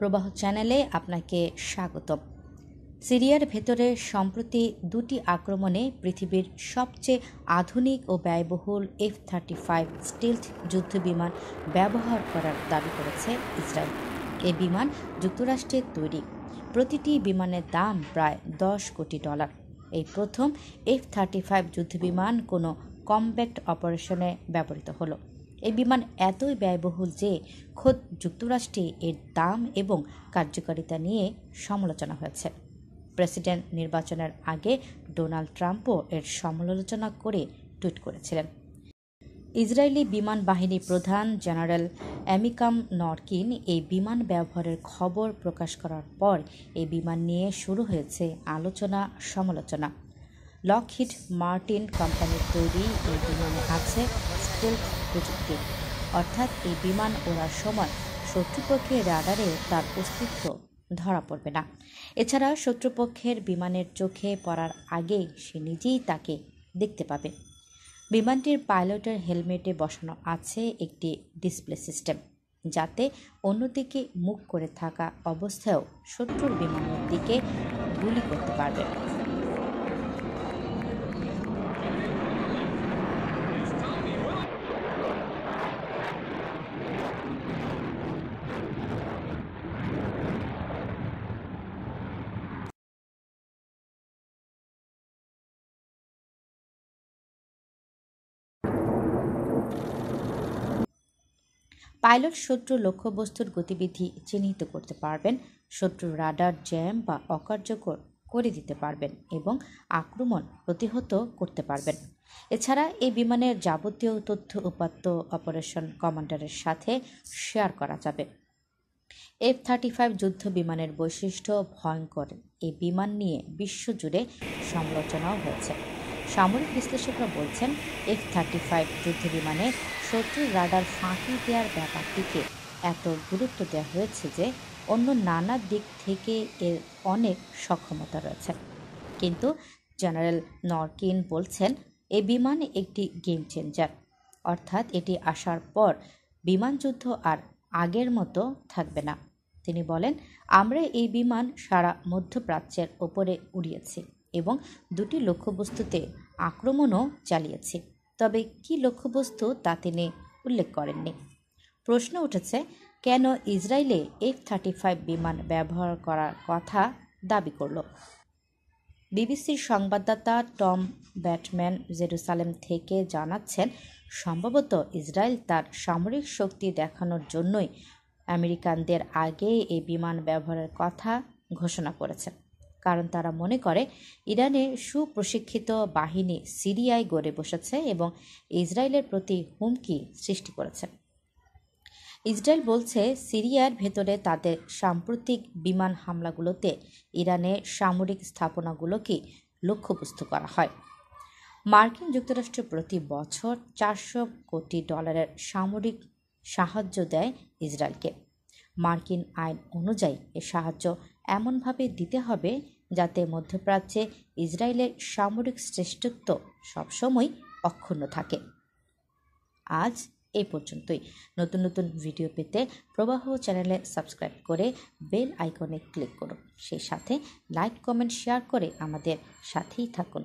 প্রবাহ চ্যানেলে আপনাকে স্বাগত সিরিয়ার ভেতরে সম্প্রতি দুটি আক্রমণে পৃথিবীর সবচেয়ে আধুনিক ও ব্যয়বহুল এফ থার্টি ফাইভ স্টিলথ যুদ্ধবিমান ব্যবহার করার দাবি করেছে ইসরায়েল এ বিমান যুক্তরাষ্ট্রের তৈরি প্রতিটি বিমানের দাম প্রায় দশ কোটি ডলার এই প্রথম এফ থার্টি ফাইভ যুদ্ধবিমান কোনো কমব্যাক্ট অপারেশনে ব্যবহৃত হলো এই বিমান এতই ব্যয়বহুল যে খোদ যুক্তরাষ্ট্রে এর দাম এবং কার্যকারিতা নিয়ে সমালোচনা হয়েছে প্রেসিডেন্ট নির্বাচনের আগে ডোনাল্ড ট্রাম্পও এর সমালোচনা করে টুইট করেছিলেন ইসরায়েলি বিমান বাহিনী প্রধান জেনারেল অ্যামিকাম নরকিন এই বিমান ব্যবহারের খবর প্রকাশ করার পর এই বিমান নিয়ে শুরু হয়েছে আলোচনা সমালোচনা লকহিট মার্টিন কোম্পানির তৈরি এই বিমানে আছে ডিজিটাল প্রযুক্তি অর্থাৎ এই বিমান ওড়ার সময় শত্রুপক্ষের রাডারে তার অস্তিত্ব ধরা পড়বে না এছাড়া শত্রুপক্ষের বিমানের চোখে পড়ার আগে সে নিজেই তাকে দেখতে পাবে বিমানটির পাইলটের হেলমেটে বসানো আছে একটি ডিসপ্লে সিস্টেম যাতে অন্যদিকে মুখ করে থাকা অবস্থায়ও শত্রুর বিমানের দিকে গুলি করতে পারবে পাইলট শত্রু লক্ষ্যবস্তুর গতিবিধি চিহ্নিত করতে পারবেন শত্রু রাডার জ্যাম বা অকার্যকর করে দিতে পারবেন এবং আক্রমণ প্রতিহত করতে পারবেন এছাড়া এই বিমানের যাবতীয় তথ্য উপাত্ত অপারেশন কমান্ডারের সাথে শেয়ার করা যাবে এফ থার্টি ফাইভ যুদ্ধ বিমানের বৈশিষ্ট্য ভয়ঙ্কর এই বিমান নিয়ে বিশ্বজুড়ে সমালোচনাও হয়েছে সামরিক বিশ্লেষকরা বলছেন এফ থার্টি ফাইভ যুদ্ধ বিমানে শত্রুর রাডার ফাঁকি দেওয়ার ব্যাপারটিকে এত গুরুত্ব দেওয়া হয়েছে যে অন্য নানা দিক থেকে এর অনেক সক্ষমতা রয়েছে কিন্তু জেনারেল নরকিন বলছেন এ বিমান একটি গেম চেঞ্জার অর্থাৎ এটি আসার পর বিমান যুদ্ধ আর আগের মতো থাকবে না তিনি বলেন আমরা এই বিমান সারা মধ্যপ্রাচ্যের ওপরে উড়িয়েছি এবং দুটি লক্ষ্যবস্তুতে আক্রমণও চালিয়েছে তবে কি লক্ষ্যবস্তু তা তিনি উল্লেখ করেননি প্রশ্ন উঠেছে কেন ইসরায়েলে এফ থার্টি ফাইভ বিমান ব্যবহার করার কথা দাবি করল বিবিসির সংবাদদাতা টম ব্যাটম্যান জেরুসালেম থেকে জানাচ্ছেন সম্ভবত ইসরায়েল তার সামরিক শক্তি দেখানোর জন্যই আমেরিকানদের আগে এই বিমান ব্যবহারের কথা ঘোষণা করেছে কারণ তারা মনে করে ইরানে সুপ্রশিক্ষিত বাহিনী সিরিয়ায় গড়ে বসেছে এবং ইসরায়েলের প্রতি হুমকি সৃষ্টি করেছে ইসরায়েল বলছে সিরিয়ার ভেতরে তাদের সাম্প্রতিক বিমান হামলাগুলোতে ইরানের সামরিক স্থাপনাগুলোকে লক্ষ্যবস্তু করা হয় মার্কিন যুক্তরাষ্ট্র প্রতি বছর চারশো কোটি ডলারের সামরিক সাহায্য দেয় ইসরায়েলকে মার্কিন আইন অনুযায়ী এ সাহায্য এমনভাবে দিতে হবে যাতে মধ্যপ্রাচ্যে ইসরায়েলের সামরিক শ্রেষ্ঠত্ব সবসময় অক্ষুণ্ণ থাকে আজ এ পর্যন্তই নতুন নতুন ভিডিও পেতে প্রবাহ চ্যানেলে সাবস্ক্রাইব করে বেল আইকনে ক্লিক করুন সেই সাথে লাইক কমেন্ট শেয়ার করে আমাদের সাথেই থাকুন